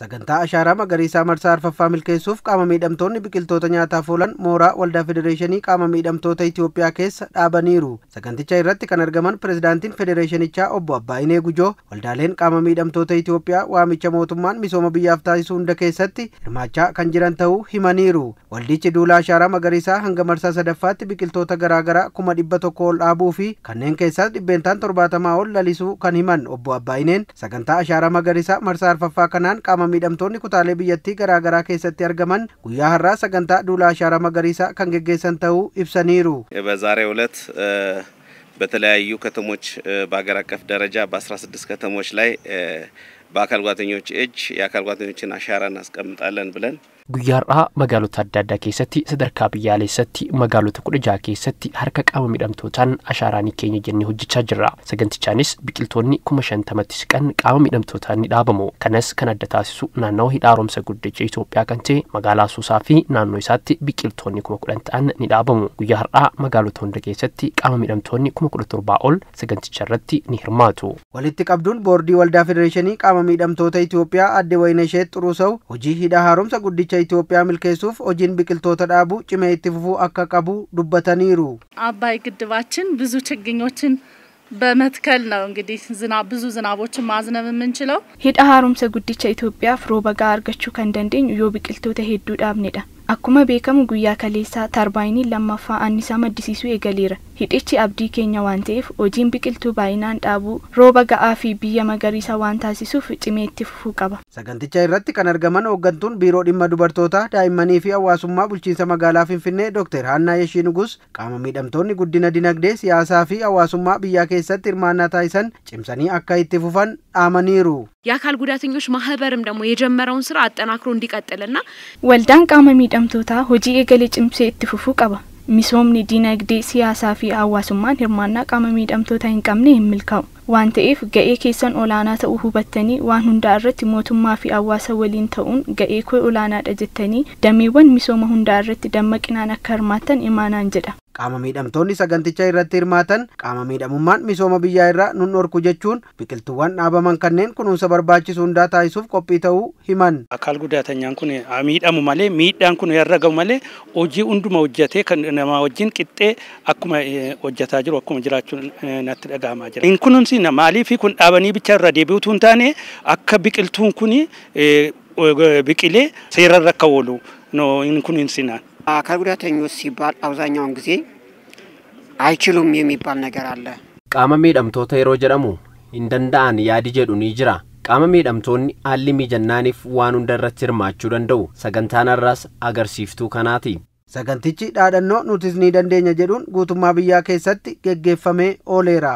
sagantaa ashaaraa magariisaa marsaa arfaffaa milkeessuuf qaama miidhamtoonni biqiltoota nyaataaf oolan mooraa waldaa federeeshinii qaama miidhamtoota itiyoophiyaa keessa dhaabaniiru saganticha irratti kan argaman pirezidaantiin federeeshinichaa obbo abbaayinee gujoo waldaaleen qaama miidhamtoota itiyoophiyaa waamicha mootummaan misooma biyyaaf taasisu hunda keessatti hirmaachaa kan jiran ta'uu himaniiru waldichi duula ashaaraa magariisaa hanga marsaa sadaffaatti biqiltoota garaagaraa kuma dhibba tokko ol dhaabuu fi kanneen keessaas dhibbeentaan torbaatamaa ol lalisuu kan himan obbo sagantaa magariisaa miidhamtoonni kutaalee biyyattii garaagaraa keessatti argaman guyyaa har'aa sagantaa duula ashaara magariisa kan geggeessan ta'uu ibsaniiru. በዛሬው ዕለት በተለያዩ ከተሞች በሀገር አቀፍ ደረጃ በ16 ከተሞች ላይ በአካል ጓተኞች እጅ የአካል ጓተኞችን አሻራ እናስቀምጣለን ብለን ጉያርአ መጋሎ ታዳዳ ኬሰቲ ስደርካ ብያለ ሰቲ መጋሎ ተቁልጃ ኬሰቲ ሀርከ ቃመ ሚደምቶታን አሻራን ይኬኝ የኒ ሁጅቻ ጅራ ሰገንቲቻኒስ ብቂልቶኒ ኩመሸን ተመትሽ ቀን ቃመ ሚደምቶታን ይዳበሞ ከነስ ከነደታ ናናው ሂዳሮም ሰጉድጅ ኢትዮጵያ ከንቴ መጋላ ሱሳፊ ናኖ ይሳቲ ብቂልቶኒ ኩመቁለንጣን ኒዳበሙ ጉያርአ መጋሎ ተወንደ ኬሰቲ ቃመ ሚደምቶኒ ኩመቁለቱር ባኦል ሰገንቲቸረቲ ኒህርማቱ ወልቲ ቀብዱን ቦርዲ ወልዳ ፌዴሬሽኒ ቃመ qaama miidhamtoota Itoophiyaa adde Wayinesheet sau hojii hidha haaromsa guddicha Itoophiyaa milkeessuuf hojiin biqiltoota dhaabu cimee itti fufuu akka qabu dubbataniiru። Abbaay giddibaachin ብዙ ችግኞችን በመትከል ነው እንግዲህ ዝናብ ብዙ ዝናቦችን ማዝነብ የምንችለው ሂደ ሀሩምሰ ጉዲቻ ኢትዮጵያ ፍሮ በጋ አርገቹ ከንደንዴኙ ዮ ቢቅልቶተ ተሄዱ ዳብኔዳ አኩመ ቤከሙ ጉያ ከሌሳ ተርባይኒ ለማፋ አኒሳ መድሲሱ የገሊረ hidhichi abdii keenya waan ta'eef hojiin biqiltuu baay'inaan dhaabuu rooba ga'aa fi biyya magariisa waan taasisuuf cimee itti fufuu qaba. Saganticha irratti kan argaman hooggantuun biiroo dhimma dubartoota daa'immanii fi hawaasummaa bulchiinsa magaalaa Finfinnee Dr. Haannaa Yeshii qaama miidhamtoonni guddina dinagdee siyaasaa fi hawaasummaa biyyaa keessatti hirmaannaa taasisan cimsanii akka itti fufan dhaamaniiru. waldaan qaama ማህበርም ደግሞ የጀመረውን ስራ አጠናክሮ እንዲቀጥልና ወልዳን misoomni dinagdee siyaasaa fi hawaasummaan hirmaannaa qaama miidhamtoota hin qabne hin milkaa'u waan ta'eef ga'ee keessan olaanaa ta'uu hubattanii waan hundaa irratti mootummaa fi hawaasa waliin ta'uun ga'ee koo olaanaadha jettanii dameewwan misooma hundaa irratti dammaqinaan akka hirmaattan imaanaan jedha Qaama miidhamtoonni saganticha irratti hirmaatan qaama miidhamummaan misooma biyyaa irraa nun dhorku jechuun biqiltuuwwan dhaabaman kanneen kunuunsa barbaachisu hundaa taasisuuf qophii ta'uu himan. Akkaal gudaatanyaan kun miidhamu malee miidhaan kun herragamu malee hojii hunduma hojjetee kan namaa wajjin qixxee akkuma hojjetaa jiru akkuma jiraachuun natti dhagahamaa jira. Hin kunuunsi maaliif kun dhaabanii bicha irra deebi'utu hin taane akka biqiltuun kun ብቅሌ ሲረረከወሉ ነው እንኩን አካል ጉዳተኞች ሲባል አብዛኛውን ጊዜ አይችሉም የሚባል ነገር አለ። ቃመ ሚደምቶ ተይሮ ጀደሙ እንደንዳአን ያዲ ጀዱ ኒጅራ ቃመ ሚደምቶን አሊ ሚጀናኒፍ ዋኑ እንደረት ርማችሁ ደንደው ሰገንታን ራስ አገር ሲፍቱ ከናቲ ሰገንትቺ ዳደኖ ኑትዝኒ ደንደኛ ጀዱን ጉቱማ ብያ ኬሰት ገጌፈሜ ኦሌራ